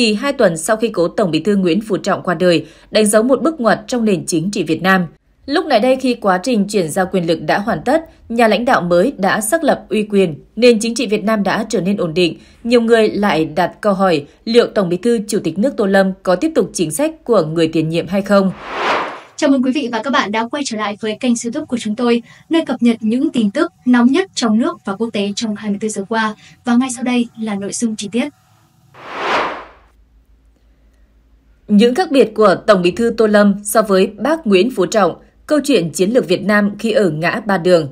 chỉ hai tuần sau khi cố Tổng bí thư Nguyễn Phú Trọng qua đời, đánh dấu một bước ngoặt trong nền chính trị Việt Nam. Lúc này đây khi quá trình chuyển giao quyền lực đã hoàn tất, nhà lãnh đạo mới đã xác lập uy quyền, nền chính trị Việt Nam đã trở nên ổn định. Nhiều người lại đặt câu hỏi liệu Tổng Bí thư Chủ tịch nước Tô Lâm có tiếp tục chính sách của người tiền nhiệm hay không? Chào mừng quý vị và các bạn đã quay trở lại với kênh youtube của chúng tôi, nơi cập nhật những tin tức nóng nhất trong nước và quốc tế trong 24 giờ qua. Và ngay sau đây là nội dung chi tiết. Những khác biệt của Tổng bí thư Tô Lâm so với bác Nguyễn Phú Trọng, câu chuyện chiến lược Việt Nam khi ở ngã ba đường.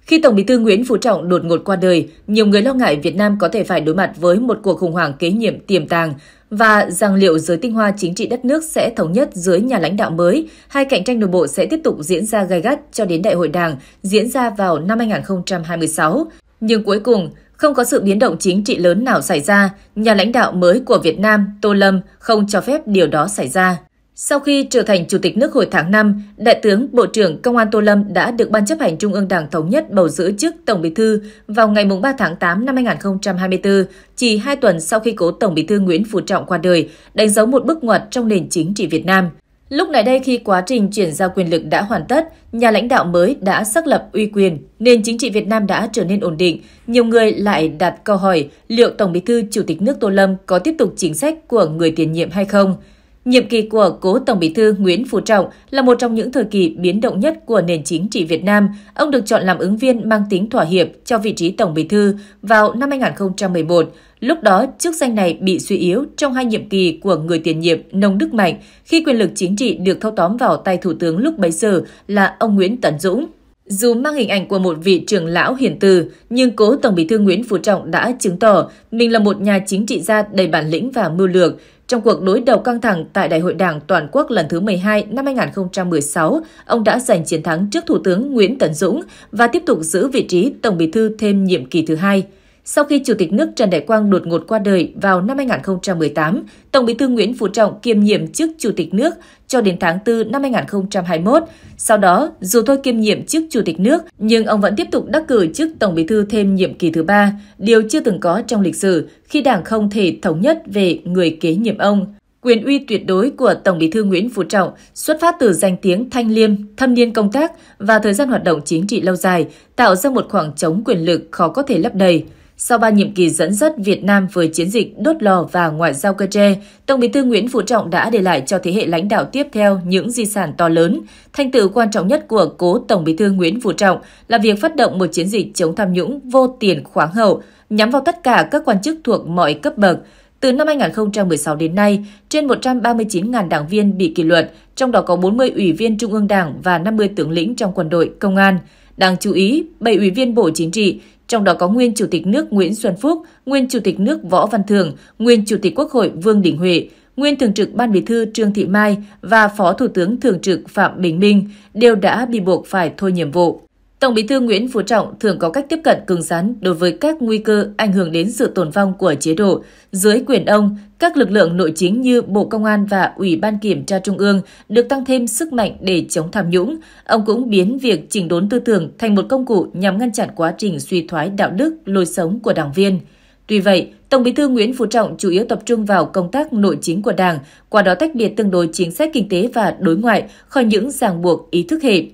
Khi Tổng bí thư Nguyễn Phú Trọng đột ngột qua đời, nhiều người lo ngại Việt Nam có thể phải đối mặt với một cuộc khủng hoảng kế nhiệm tiềm tàng và rằng liệu giới tinh hoa chính trị đất nước sẽ thống nhất dưới nhà lãnh đạo mới hay cạnh tranh nội bộ sẽ tiếp tục diễn ra gay gắt cho đến đại hội đảng diễn ra vào năm 2026. Nhưng cuối cùng, không có sự biến động chính trị lớn nào xảy ra, nhà lãnh đạo mới của Việt Nam, Tô Lâm, không cho phép điều đó xảy ra. Sau khi trở thành Chủ tịch nước hồi tháng 5, Đại tướng Bộ trưởng Công an Tô Lâm đã được Ban chấp hành Trung ương Đảng Thống nhất bầu giữ chức Tổng Bí thư vào ngày 3 tháng 8 năm 2024, chỉ hai tuần sau khi cố Tổng Bí thư Nguyễn Phú Trọng qua đời, đánh dấu một bước ngoặt trong nền chính trị Việt Nam. Lúc này đây khi quá trình chuyển giao quyền lực đã hoàn tất, nhà lãnh đạo mới đã xác lập uy quyền, nền chính trị Việt Nam đã trở nên ổn định. Nhiều người lại đặt câu hỏi liệu Tổng Bí thư Chủ tịch nước Tô Lâm có tiếp tục chính sách của người tiền nhiệm hay không? Nhiệm kỳ của cố Tổng Bí thư Nguyễn Phú Trọng là một trong những thời kỳ biến động nhất của nền chính trị Việt Nam. Ông được chọn làm ứng viên mang tính thỏa hiệp cho vị trí Tổng Bí thư vào năm 2011. Lúc đó, chức danh này bị suy yếu trong hai nhiệm kỳ của người tiền nhiệm Nông Đức Mạnh khi quyền lực chính trị được thâu tóm vào tay Thủ tướng lúc bấy giờ là ông Nguyễn Tấn Dũng. Dù mang hình ảnh của một vị trưởng lão hiền từ, nhưng cố Tổng bí thư Nguyễn Phú Trọng đã chứng tỏ mình là một nhà chính trị gia đầy bản lĩnh và mưu lược. Trong cuộc đối đầu căng thẳng tại Đại hội Đảng Toàn quốc lần thứ 12 năm 2016, ông đã giành chiến thắng trước Thủ tướng Nguyễn Tấn Dũng và tiếp tục giữ vị trí Tổng bí thư thêm nhiệm kỳ thứ hai. Sau khi Chủ tịch nước Trần Đại Quang đột ngột qua đời vào năm 2018, Tổng bí thư Nguyễn Phú Trọng kiêm nhiệm chức Chủ tịch nước cho đến tháng 4 năm 2021. Sau đó, dù thôi kiêm nhiệm chức Chủ tịch nước, nhưng ông vẫn tiếp tục đắc cử chức Tổng bí thư thêm nhiệm kỳ thứ ba, điều chưa từng có trong lịch sử khi đảng không thể thống nhất về người kế nhiệm ông quyền uy tuyệt đối của Tổng Bí thư Nguyễn Phú Trọng xuất phát từ danh tiếng thanh liêm, thâm niên công tác và thời gian hoạt động chính trị lâu dài, tạo ra một khoảng trống quyền lực khó có thể lấp đầy. Sau ba nhiệm kỳ dẫn dắt Việt Nam với chiến dịch đốt lò và ngoại giao cơ tre, Tổng bí thư Nguyễn Phú Trọng đã để lại cho thế hệ lãnh đạo tiếp theo những di sản to lớn. Thành tựu quan trọng nhất của cố Tổng bí thư Nguyễn Phú Trọng là việc phát động một chiến dịch chống tham nhũng vô tiền khoáng hậu, nhắm vào tất cả các quan chức thuộc mọi cấp bậc, từ năm 2016 đến nay, trên 139.000 đảng viên bị kỷ luật, trong đó có 40 ủy viên Trung ương Đảng và 50 tướng lĩnh trong quân đội, công an. Đáng chú ý, 7 ủy viên Bộ Chính trị, trong đó có nguyên Chủ tịch nước Nguyễn Xuân Phúc, nguyên Chủ tịch nước Võ Văn thường, nguyên Chủ tịch Quốc hội Vương Đình Huệ, nguyên Thường trực Ban Bí thư Trương Thị Mai và Phó Thủ tướng Thường trực Phạm Bình Minh đều đã bị buộc phải thôi nhiệm vụ. Tổng bí thư Nguyễn Phú Trọng thường có cách tiếp cận cứng rắn đối với các nguy cơ ảnh hưởng đến sự tồn vong của chế độ. Dưới quyền ông, các lực lượng nội chính như Bộ Công an và Ủy ban Kiểm tra Trung ương được tăng thêm sức mạnh để chống tham nhũng. Ông cũng biến việc chỉnh đốn tư tưởng thành một công cụ nhằm ngăn chặn quá trình suy thoái đạo đức, lối sống của đảng viên. Tuy vậy, Tổng Bí thư Nguyễn Phú Trọng chủ yếu tập trung vào công tác nội chính của Đảng, qua đó tách biệt tương đối chính sách kinh tế và đối ngoại khỏi những ràng buộc ý thức hệ.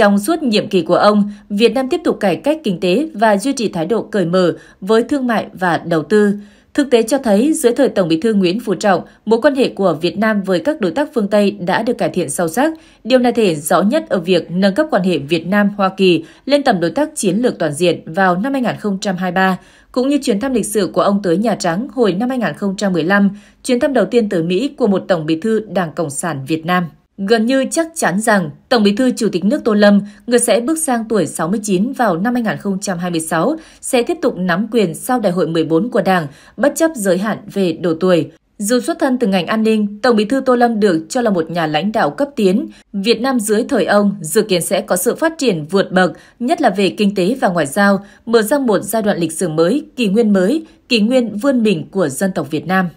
Trong suốt nhiệm kỳ của ông, Việt Nam tiếp tục cải cách kinh tế và duy trì thái độ cởi mở với thương mại và đầu tư. Thực tế cho thấy, dưới thời Tổng bí thư Nguyễn Phú Trọng, mối quan hệ của Việt Nam với các đối tác phương Tây đã được cải thiện sâu sắc. Điều này thể hiện rõ nhất ở việc nâng cấp quan hệ Việt Nam-Hoa Kỳ lên tầm đối tác chiến lược toàn diện vào năm 2023, cũng như chuyến thăm lịch sử của ông tới Nhà Trắng hồi năm 2015, chuyến thăm đầu tiên tới Mỹ của một Tổng bí thư Đảng Cộng sản Việt Nam. Gần như chắc chắn rằng Tổng bí thư Chủ tịch nước Tô Lâm, người sẽ bước sang tuổi 69 vào năm 2026, sẽ tiếp tục nắm quyền sau Đại hội 14 của Đảng, bất chấp giới hạn về độ tuổi. Dù xuất thân từ ngành an ninh, Tổng bí thư Tô Lâm được cho là một nhà lãnh đạo cấp tiến. Việt Nam dưới thời ông dự kiến sẽ có sự phát triển vượt bậc, nhất là về kinh tế và ngoại giao, mở ra một giai đoạn lịch sử mới, kỷ nguyên mới, kỷ nguyên vươn mình của dân tộc Việt Nam.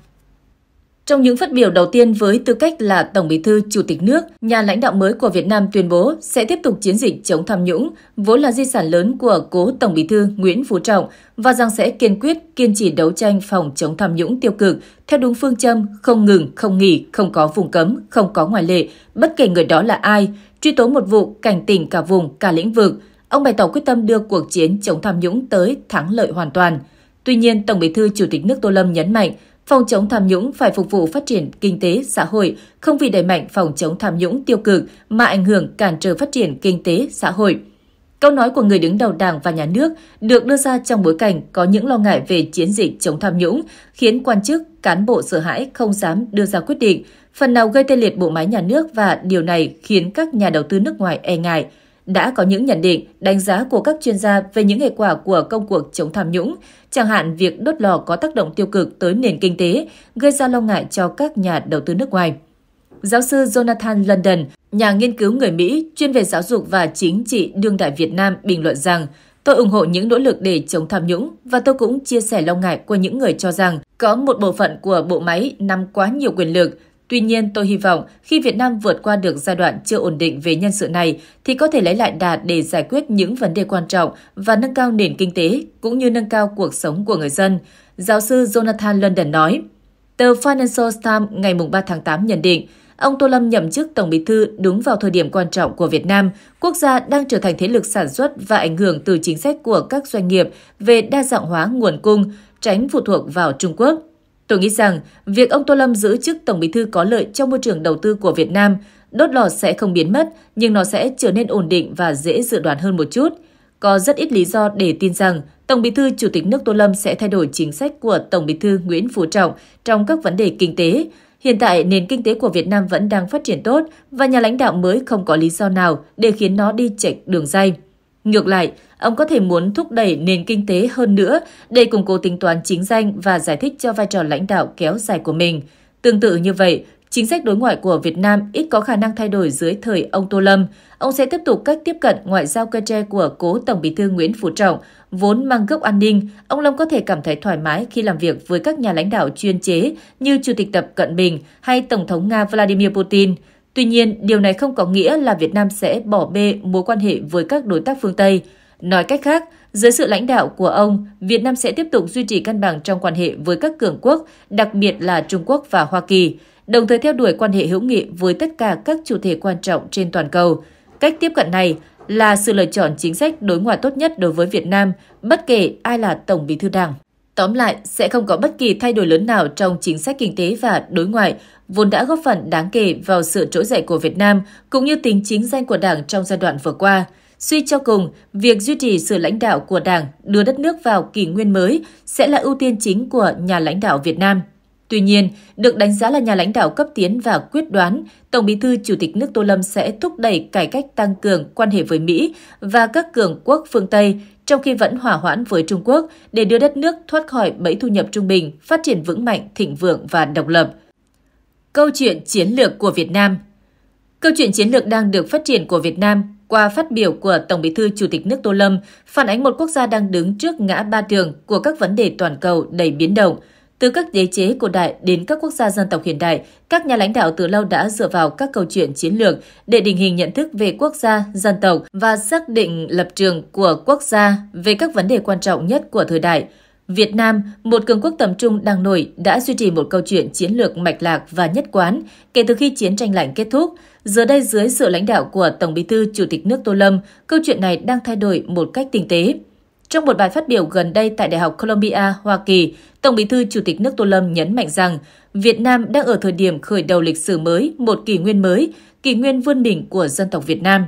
Trong những phát biểu đầu tiên với tư cách là Tổng Bí thư Chủ tịch nước, nhà lãnh đạo mới của Việt Nam tuyên bố sẽ tiếp tục chiến dịch chống tham nhũng, vốn là di sản lớn của cố Tổng Bí thư Nguyễn Phú Trọng và rằng sẽ kiên quyết kiên trì đấu tranh phòng chống tham nhũng tiêu cực theo đúng phương châm không ngừng, không nghỉ, không có vùng cấm, không có ngoại lệ, bất kể người đó là ai, truy tố một vụ cảnh tỉnh cả vùng, cả lĩnh vực. Ông bày tỏ quyết tâm đưa cuộc chiến chống tham nhũng tới thắng lợi hoàn toàn. Tuy nhiên, Tổng Bí thư Chủ tịch nước Tô Lâm nhấn mạnh Phòng chống tham nhũng phải phục vụ phát triển kinh tế, xã hội, không vì đẩy mạnh phòng chống tham nhũng tiêu cực mà ảnh hưởng cản trở phát triển kinh tế, xã hội. Câu nói của người đứng đầu Đảng và nhà nước được đưa ra trong bối cảnh có những lo ngại về chiến dịch chống tham nhũng, khiến quan chức, cán bộ sợ hãi không dám đưa ra quyết định, phần nào gây tê liệt bộ máy nhà nước và điều này khiến các nhà đầu tư nước ngoài e ngại – đã có những nhận định, đánh giá của các chuyên gia về những hệ quả của công cuộc chống tham nhũng, chẳng hạn việc đốt lò có tác động tiêu cực tới nền kinh tế, gây ra lo ngại cho các nhà đầu tư nước ngoài. Giáo sư Jonathan London, nhà nghiên cứu người Mỹ chuyên về giáo dục và chính trị đương đại Việt Nam bình luận rằng Tôi ủng hộ những nỗ lực để chống tham nhũng và tôi cũng chia sẻ lo ngại của những người cho rằng có một bộ phận của bộ máy nắm quá nhiều quyền lực, Tuy nhiên, tôi hy vọng khi Việt Nam vượt qua được giai đoạn chưa ổn định về nhân sự này thì có thể lấy lại đà để giải quyết những vấn đề quan trọng và nâng cao nền kinh tế cũng như nâng cao cuộc sống của người dân. Giáo sư Jonathan London nói. Tờ Financial Times ngày 3 tháng 8 nhận định, ông Tô Lâm nhậm chức Tổng Bí thư đúng vào thời điểm quan trọng của Việt Nam, quốc gia đang trở thành thế lực sản xuất và ảnh hưởng từ chính sách của các doanh nghiệp về đa dạng hóa nguồn cung, tránh phụ thuộc vào Trung Quốc. Tôi nghĩ rằng việc ông Tô Lâm giữ chức Tổng Bí thư có lợi cho môi trường đầu tư của Việt Nam, đốt lò sẽ không biến mất, nhưng nó sẽ trở nên ổn định và dễ dự đoán hơn một chút. Có rất ít lý do để tin rằng Tổng Bí thư Chủ tịch nước Tô Lâm sẽ thay đổi chính sách của Tổng Bí thư Nguyễn Phú Trọng trong các vấn đề kinh tế. Hiện tại, nền kinh tế của Việt Nam vẫn đang phát triển tốt và nhà lãnh đạo mới không có lý do nào để khiến nó đi chệch đường dây. Ngược lại, ông có thể muốn thúc đẩy nền kinh tế hơn nữa để củng cố tính toán chính danh và giải thích cho vai trò lãnh đạo kéo dài của mình. Tương tự như vậy, chính sách đối ngoại của Việt Nam ít có khả năng thay đổi dưới thời ông Tô Lâm. Ông sẽ tiếp tục cách tiếp cận ngoại giao cơ tre của cố Tổng bí thư Nguyễn Phú Trọng, vốn mang gốc an ninh. Ông Lâm có thể cảm thấy thoải mái khi làm việc với các nhà lãnh đạo chuyên chế như Chủ tịch Tập Cận Bình hay Tổng thống Nga Vladimir Putin. Tuy nhiên, điều này không có nghĩa là Việt Nam sẽ bỏ bê mối quan hệ với các đối tác phương Tây. Nói cách khác, dưới sự lãnh đạo của ông, Việt Nam sẽ tiếp tục duy trì cân bằng trong quan hệ với các cường quốc, đặc biệt là Trung Quốc và Hoa Kỳ, đồng thời theo đuổi quan hệ hữu nghị với tất cả các chủ thể quan trọng trên toàn cầu. Cách tiếp cận này là sự lựa chọn chính sách đối ngoại tốt nhất đối với Việt Nam, bất kể ai là Tổng Bí thư Đảng. Tóm lại, sẽ không có bất kỳ thay đổi lớn nào trong chính sách kinh tế và đối ngoại, vốn đã góp phần đáng kể vào sự trỗi dậy của Việt Nam, cũng như tính chính danh của Đảng trong giai đoạn vừa qua. Suy cho cùng, việc duy trì sự lãnh đạo của Đảng đưa đất nước vào kỷ nguyên mới sẽ là ưu tiên chính của nhà lãnh đạo Việt Nam. Tuy nhiên, được đánh giá là nhà lãnh đạo cấp tiến và quyết đoán, Tổng Bí thư Chủ tịch nước Tô Lâm sẽ thúc đẩy cải cách tăng cường quan hệ với Mỹ và các cường quốc phương Tây, trong khi vẫn hỏa hoãn với Trung Quốc để đưa đất nước thoát khỏi bẫy thu nhập trung bình, phát triển vững mạnh, thịnh vượng và độc lập. Câu chuyện chiến lược của Việt Nam Câu chuyện chiến lược đang được phát triển của Việt Nam qua phát biểu của Tổng Bí thư Chủ tịch nước Tô Lâm phản ánh một quốc gia đang đứng trước ngã ba đường của các vấn đề toàn cầu đầy biến động. Từ các đế chế cổ đại đến các quốc gia dân tộc hiện đại, các nhà lãnh đạo từ lâu đã dựa vào các câu chuyện chiến lược để định hình nhận thức về quốc gia, dân tộc và xác định lập trường của quốc gia về các vấn đề quan trọng nhất của thời đại. Việt Nam, một cường quốc tầm trung đang nổi, đã duy trì một câu chuyện chiến lược mạch lạc và nhất quán kể từ khi chiến tranh lạnh kết thúc – Giờ đây dưới sự lãnh đạo của Tổng Bí thư Chủ tịch nước Tô Lâm, câu chuyện này đang thay đổi một cách tinh tế. Trong một bài phát biểu gần đây tại Đại học Columbia, Hoa Kỳ, Tổng Bí thư Chủ tịch nước Tô Lâm nhấn mạnh rằng Việt Nam đang ở thời điểm khởi đầu lịch sử mới, một kỷ nguyên mới, kỷ nguyên vươn đỉnh của dân tộc Việt Nam.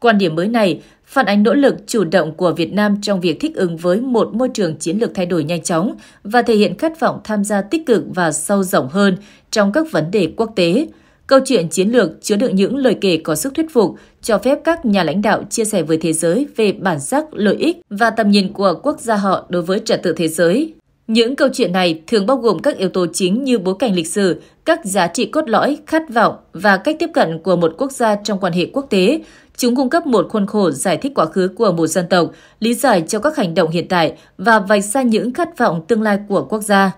Quan điểm mới này phản ánh nỗ lực chủ động của Việt Nam trong việc thích ứng với một môi trường chiến lược thay đổi nhanh chóng và thể hiện khát vọng tham gia tích cực và sâu rộng hơn trong các vấn đề quốc tế, Câu chuyện chiến lược chứa đựng những lời kể có sức thuyết phục, cho phép các nhà lãnh đạo chia sẻ với thế giới về bản sắc, lợi ích và tầm nhìn của quốc gia họ đối với trật tự thế giới. Những câu chuyện này thường bao gồm các yếu tố chính như bối cảnh lịch sử, các giá trị cốt lõi, khát vọng và cách tiếp cận của một quốc gia trong quan hệ quốc tế. Chúng cung cấp một khuôn khổ giải thích quá khứ của một dân tộc, lý giải cho các hành động hiện tại và vạch ra những khát vọng tương lai của quốc gia.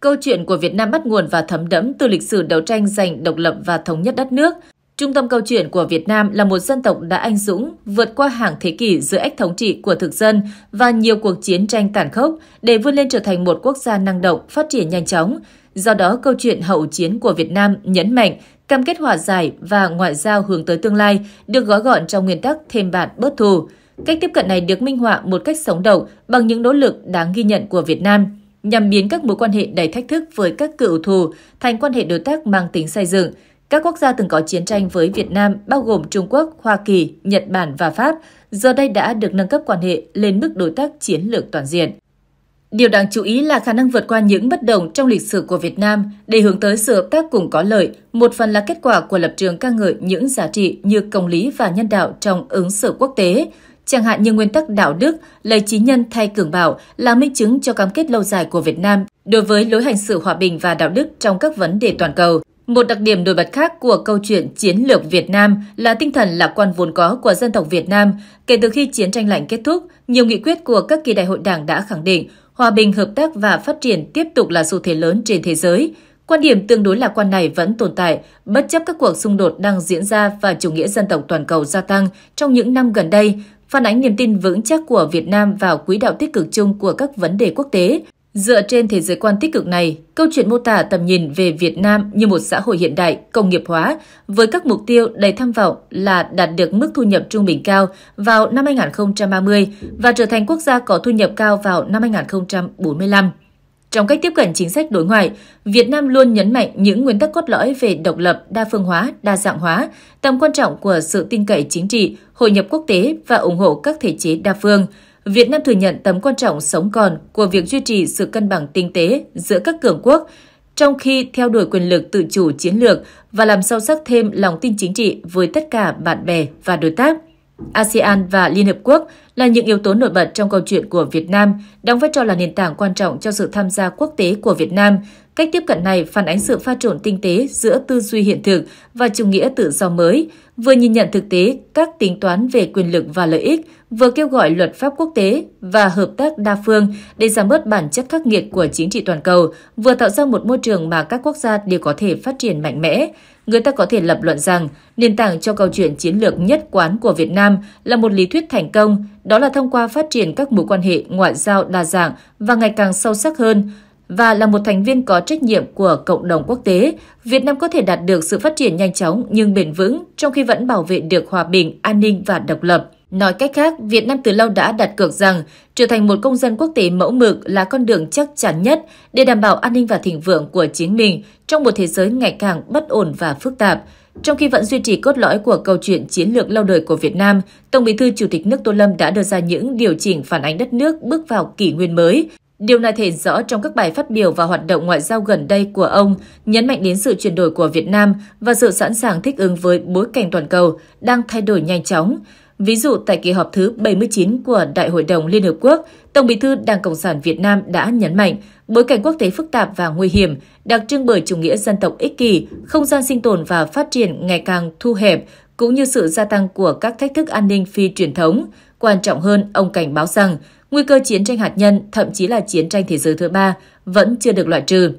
Câu chuyện của Việt Nam bắt nguồn và thấm đẫm từ lịch sử đấu tranh giành độc lập và thống nhất đất nước. Trung tâm câu chuyện của Việt Nam là một dân tộc đã anh dũng, vượt qua hàng thế kỷ dưới ách thống trị của thực dân và nhiều cuộc chiến tranh tàn khốc để vươn lên trở thành một quốc gia năng động, phát triển nhanh chóng. Do đó, câu chuyện hậu chiến của Việt Nam nhấn mạnh cam kết hòa giải và ngoại giao hướng tới tương lai được gói gọn trong nguyên tắc thêm bạn bớt thù. Cách tiếp cận này được minh họa một cách sống động bằng những nỗ lực đáng ghi nhận của Việt Nam – nhằm biến các mối quan hệ đầy thách thức với các cựu thù thành quan hệ đối tác mang tính xây dựng. Các quốc gia từng có chiến tranh với Việt Nam bao gồm Trung Quốc, Hoa Kỳ, Nhật Bản và Pháp giờ đây đã được nâng cấp quan hệ lên mức đối tác chiến lược toàn diện. Điều đáng chú ý là khả năng vượt qua những bất đồng trong lịch sử của Việt Nam để hướng tới sự hợp tác cùng có lợi, một phần là kết quả của lập trường ca ngợi những giá trị như công lý và nhân đạo trong ứng xử quốc tế, Chẳng hạn như nguyên tắc đạo đức, lấy trí nhân thay cường bạo là minh chứng cho cam kết lâu dài của Việt Nam đối với lối hành xử hòa bình và đạo đức trong các vấn đề toàn cầu. Một đặc điểm nổi bật khác của câu chuyện chiến lược Việt Nam là tinh thần lạc quan vốn có của dân tộc Việt Nam. Kể từ khi chiến tranh lạnh kết thúc, nhiều nghị quyết của các kỳ đại hội đảng đã khẳng định hòa bình, hợp tác và phát triển tiếp tục là xu thế lớn trên thế giới. Quan điểm tương đối lạc quan này vẫn tồn tại, bất chấp các cuộc xung đột đang diễn ra và chủ nghĩa dân tộc toàn cầu gia tăng trong những năm gần đây, phản ánh niềm tin vững chắc của Việt Nam vào quỹ đạo tích cực chung của các vấn đề quốc tế. Dựa trên thế giới quan tích cực này, câu chuyện mô tả tầm nhìn về Việt Nam như một xã hội hiện đại, công nghiệp hóa, với các mục tiêu đầy tham vọng là đạt được mức thu nhập trung bình cao vào năm 2030 và trở thành quốc gia có thu nhập cao vào năm 2045. Trong cách tiếp cận chính sách đối ngoại, Việt Nam luôn nhấn mạnh những nguyên tắc cốt lõi về độc lập, đa phương hóa, đa dạng hóa, tầm quan trọng của sự tin cậy chính trị, hội nhập quốc tế và ủng hộ các thể chế đa phương. Việt Nam thừa nhận tầm quan trọng sống còn của việc duy trì sự cân bằng kinh tế giữa các cường quốc, trong khi theo đuổi quyền lực tự chủ chiến lược và làm sâu sắc thêm lòng tin chính trị với tất cả bạn bè và đối tác. ASEAN và Liên Hợp Quốc là những yếu tố nổi bật trong câu chuyện của Việt Nam, đóng vai trò là nền tảng quan trọng cho sự tham gia quốc tế của Việt Nam. Cách tiếp cận này phản ánh sự pha trộn tinh tế giữa tư duy hiện thực và chủ nghĩa tự do mới, vừa nhìn nhận thực tế các tính toán về quyền lực và lợi ích, vừa kêu gọi luật pháp quốc tế và hợp tác đa phương để giảm bớt bản chất khắc nghiệt của chính trị toàn cầu, vừa tạo ra một môi trường mà các quốc gia đều có thể phát triển mạnh mẽ người ta có thể lập luận rằng nền tảng cho câu chuyện chiến lược nhất quán của Việt Nam là một lý thuyết thành công, đó là thông qua phát triển các mối quan hệ ngoại giao đa dạng và ngày càng sâu sắc hơn và là một thành viên có trách nhiệm của cộng đồng quốc tế, Việt Nam có thể đạt được sự phát triển nhanh chóng nhưng bền vững trong khi vẫn bảo vệ được hòa bình, an ninh và độc lập. Nói cách khác, Việt Nam từ lâu đã đặt cược rằng trở thành một công dân quốc tế mẫu mực là con đường chắc chắn nhất để đảm bảo an ninh và thịnh vượng của chính mình trong một thế giới ngày càng bất ổn và phức tạp. Trong khi vẫn duy trì cốt lõi của câu chuyện chiến lược lâu đời của Việt Nam, Tổng Bí thư Chủ tịch nước Tô Lâm đã đưa ra những điều chỉnh phản ánh đất nước bước vào kỷ nguyên mới. Điều này thể rõ trong các bài phát biểu và hoạt động ngoại giao gần đây của ông, nhấn mạnh đến sự chuyển đổi của Việt Nam và sự sẵn sàng thích ứng với bối cảnh toàn cầu đang thay đổi nhanh chóng. Ví dụ tại kỳ họp thứ 79 của Đại hội đồng Liên Hợp Quốc, Tổng bí thư Đảng Cộng sản Việt Nam đã nhấn mạnh bối cảnh quốc tế phức tạp và nguy hiểm, đặc trưng bởi chủ nghĩa dân tộc ích kỷ, không gian sinh tồn và phát triển ngày càng thu hẹp, cũng như sự gia tăng của các thách thức an ninh phi truyền thống. Quan trọng hơn, ông cảnh báo rằng nguy cơ chiến tranh hạt nhân, thậm chí là chiến tranh thế giới thứ ba, vẫn chưa được loại trừ.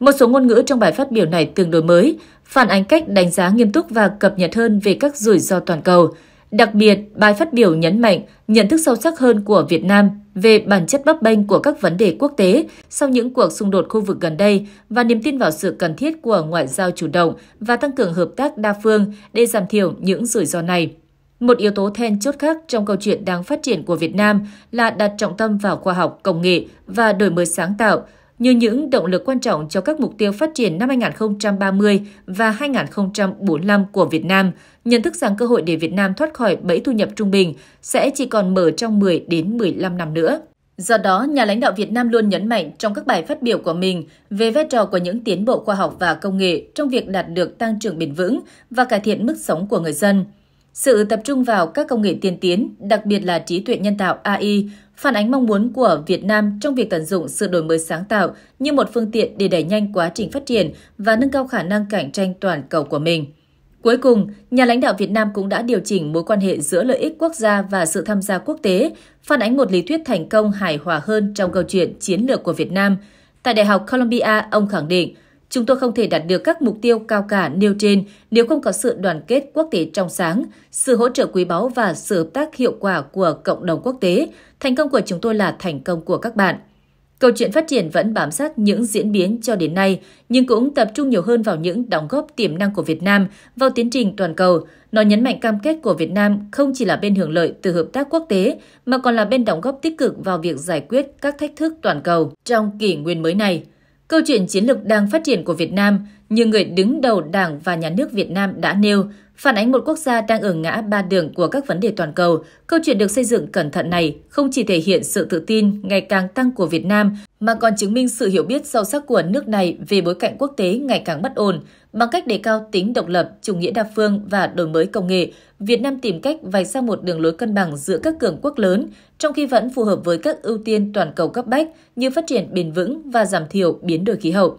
Một số ngôn ngữ trong bài phát biểu này tương đối mới, phản ánh cách đánh giá nghiêm túc và cập nhật hơn về các rủi ro toàn cầu – Đặc biệt, bài phát biểu nhấn mạnh nhận thức sâu sắc hơn của Việt Nam về bản chất bấp bênh của các vấn đề quốc tế sau những cuộc xung đột khu vực gần đây và niềm tin vào sự cần thiết của ngoại giao chủ động và tăng cường hợp tác đa phương để giảm thiểu những rủi ro này. Một yếu tố then chốt khác trong câu chuyện đang phát triển của Việt Nam là đặt trọng tâm vào khoa học, công nghệ và đổi mới sáng tạo, như những động lực quan trọng cho các mục tiêu phát triển năm 2030 và 2045 của Việt Nam, nhận thức rằng cơ hội để Việt Nam thoát khỏi bẫy thu nhập trung bình sẽ chỉ còn mở trong 10 đến 15 năm nữa. Do đó, nhà lãnh đạo Việt Nam luôn nhấn mạnh trong các bài phát biểu của mình về vai trò của những tiến bộ khoa học và công nghệ trong việc đạt được tăng trưởng bền vững và cải thiện mức sống của người dân. Sự tập trung vào các công nghệ tiên tiến, đặc biệt là trí tuệ nhân tạo AI, phản ánh mong muốn của Việt Nam trong việc tận dụng sự đổi mới sáng tạo như một phương tiện để đẩy nhanh quá trình phát triển và nâng cao khả năng cạnh tranh toàn cầu của mình. Cuối cùng, nhà lãnh đạo Việt Nam cũng đã điều chỉnh mối quan hệ giữa lợi ích quốc gia và sự tham gia quốc tế, phản ánh một lý thuyết thành công hài hòa hơn trong câu chuyện chiến lược của Việt Nam. Tại Đại học Columbia, ông khẳng định, chúng tôi không thể đạt được các mục tiêu cao cả nêu trên nếu không có sự đoàn kết quốc tế trong sáng, sự hỗ trợ quý báu và sự hợp tác hiệu quả của cộng đồng quốc tế, Thành công của chúng tôi là thành công của các bạn. Câu chuyện phát triển vẫn bám sát những diễn biến cho đến nay, nhưng cũng tập trung nhiều hơn vào những đóng góp tiềm năng của Việt Nam vào tiến trình toàn cầu. Nó nhấn mạnh cam kết của Việt Nam không chỉ là bên hưởng lợi từ hợp tác quốc tế, mà còn là bên đóng góp tích cực vào việc giải quyết các thách thức toàn cầu trong kỷ nguyên mới này. Câu chuyện chiến lược đang phát triển của Việt Nam, như người đứng đầu Đảng và Nhà nước Việt Nam đã nêu, phản ánh một quốc gia đang ở ngã ba đường của các vấn đề toàn cầu, câu chuyện được xây dựng cẩn thận này không chỉ thể hiện sự tự tin ngày càng tăng của Việt Nam mà còn chứng minh sự hiểu biết sâu sắc của nước này về bối cảnh quốc tế ngày càng bất ổn. Bằng cách đề cao tính độc lập, chủ nghĩa đa phương và đổi mới công nghệ, Việt Nam tìm cách vạch ra một đường lối cân bằng giữa các cường quốc lớn, trong khi vẫn phù hợp với các ưu tiên toàn cầu cấp bách như phát triển bền vững và giảm thiểu biến đổi khí hậu.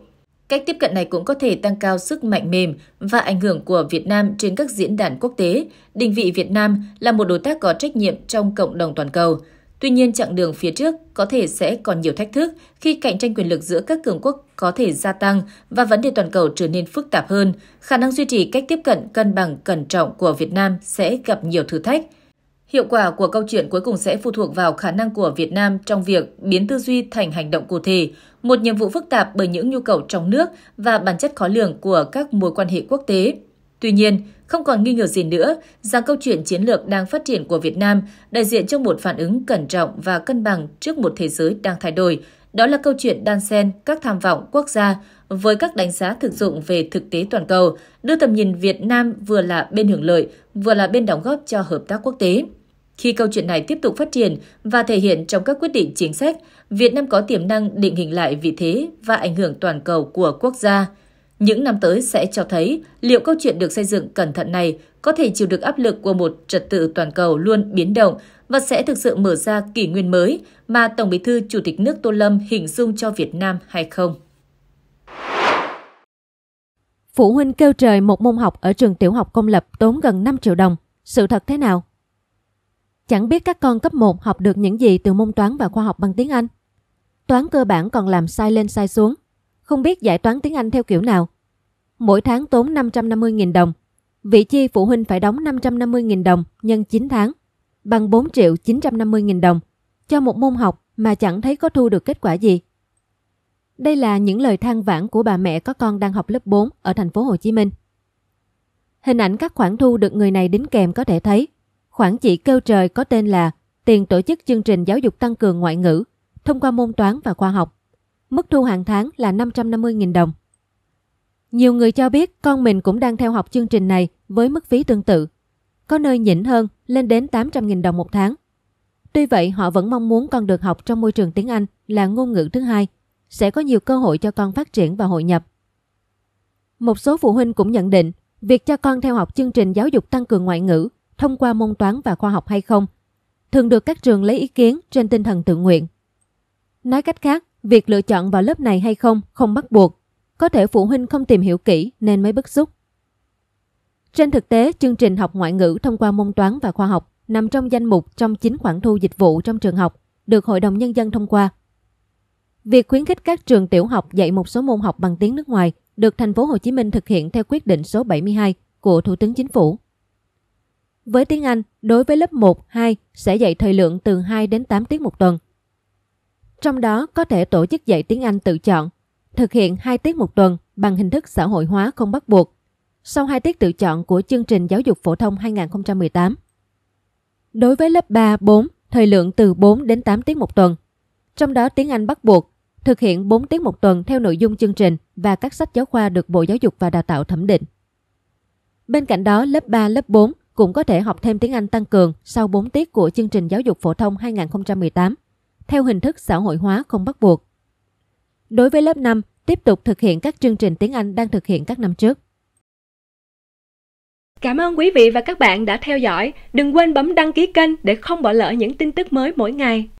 Cách tiếp cận này cũng có thể tăng cao sức mạnh mềm và ảnh hưởng của Việt Nam trên các diễn đàn quốc tế, định vị Việt Nam là một đối tác có trách nhiệm trong cộng đồng toàn cầu. Tuy nhiên, chặng đường phía trước có thể sẽ còn nhiều thách thức khi cạnh tranh quyền lực giữa các cường quốc có thể gia tăng và vấn đề toàn cầu trở nên phức tạp hơn. Khả năng duy trì cách tiếp cận cân bằng cẩn trọng của Việt Nam sẽ gặp nhiều thử thách. Hiệu quả của câu chuyện cuối cùng sẽ phụ thuộc vào khả năng của Việt Nam trong việc biến tư duy thành hành động cụ thể, một nhiệm vụ phức tạp bởi những nhu cầu trong nước và bản chất khó lường của các mối quan hệ quốc tế. Tuy nhiên, không còn nghi ngờ gì nữa rằng câu chuyện chiến lược đang phát triển của Việt Nam đại diện cho một phản ứng cẩn trọng và cân bằng trước một thế giới đang thay đổi. Đó là câu chuyện đan xen các tham vọng quốc gia với các đánh giá thực dụng về thực tế toàn cầu, đưa tầm nhìn Việt Nam vừa là bên hưởng lợi, vừa là bên đóng góp cho hợp tác quốc tế. Khi câu chuyện này tiếp tục phát triển và thể hiện trong các quyết định chính sách, Việt Nam có tiềm năng định hình lại vị thế và ảnh hưởng toàn cầu của quốc gia. Những năm tới sẽ cho thấy liệu câu chuyện được xây dựng cẩn thận này có thể chịu được áp lực của một trật tự toàn cầu luôn biến động và sẽ thực sự mở ra kỷ nguyên mới mà Tổng Bí thư Chủ tịch nước Tô Lâm hình dung cho Việt Nam hay không. Phụ huynh kêu trời một môn học ở trường tiểu học công lập tốn gần 5 triệu đồng. Sự thật thế nào? Chẳng biết các con cấp 1 học được những gì từ môn toán và khoa học bằng tiếng Anh. Toán cơ bản còn làm sai lên sai xuống. Không biết giải toán tiếng Anh theo kiểu nào. Mỗi tháng tốn 550.000 đồng. Vị chi phụ huynh phải đóng 550.000 đồng nhân 9 tháng, bằng 4 triệu 950.000 đồng, cho một môn học mà chẳng thấy có thu được kết quả gì. Đây là những lời than vãn của bà mẹ có con đang học lớp 4 ở thành phố Hồ Chí Minh. Hình ảnh các khoản thu được người này đính kèm có thể thấy Khoản chị kêu trời có tên là Tiền tổ chức chương trình giáo dục tăng cường ngoại ngữ thông qua môn toán và khoa học. Mức thu hàng tháng là 550.000 đồng. Nhiều người cho biết con mình cũng đang theo học chương trình này với mức phí tương tự. Có nơi nhỉnh hơn lên đến 800.000 đồng một tháng. Tuy vậy họ vẫn mong muốn con được học trong môi trường tiếng Anh là ngôn ngữ thứ hai, sẽ có nhiều cơ hội cho con phát triển và hội nhập. Một số phụ huynh cũng nhận định việc cho con theo học chương trình giáo dục tăng cường ngoại ngữ thông qua môn toán và khoa học hay không, thường được các trường lấy ý kiến trên tinh thần tự nguyện. Nói cách khác, việc lựa chọn vào lớp này hay không không bắt buộc, có thể phụ huynh không tìm hiểu kỹ nên mới bức xúc. Trên thực tế, chương trình học ngoại ngữ thông qua môn toán và khoa học nằm trong danh mục trong chính khoản thu dịch vụ trong trường học được Hội đồng Nhân dân thông qua. Việc khuyến khích các trường tiểu học dạy một số môn học bằng tiếng nước ngoài được thành phố Hồ Chí Minh thực hiện theo quyết định số 72 của Thủ tướng Chính phủ. Với tiếng Anh, đối với lớp 1, 2 sẽ dạy thời lượng từ 2 đến 8 tiết một tuần. Trong đó có thể tổ chức dạy tiếng Anh tự chọn, thực hiện 2 tiết một tuần bằng hình thức xã hội hóa không bắt buộc sau 2 tiết tự chọn của chương trình giáo dục phổ thông 2018. Đối với lớp 3, 4, thời lượng từ 4 đến 8 tiết một tuần. Trong đó tiếng Anh bắt buộc, thực hiện 4 tiết một tuần theo nội dung chương trình và các sách giáo khoa được Bộ Giáo dục và Đào tạo thẩm định. Bên cạnh đó, lớp 3, lớp 4 cũng có thể học thêm tiếng Anh tăng cường sau 4 tiết của chương trình giáo dục phổ thông 2018, theo hình thức xã hội hóa không bắt buộc. Đối với lớp 5, tiếp tục thực hiện các chương trình tiếng Anh đang thực hiện các năm trước. Cảm ơn quý vị và các bạn đã theo dõi. Đừng quên bấm đăng ký kênh để không bỏ lỡ những tin tức mới mỗi ngày.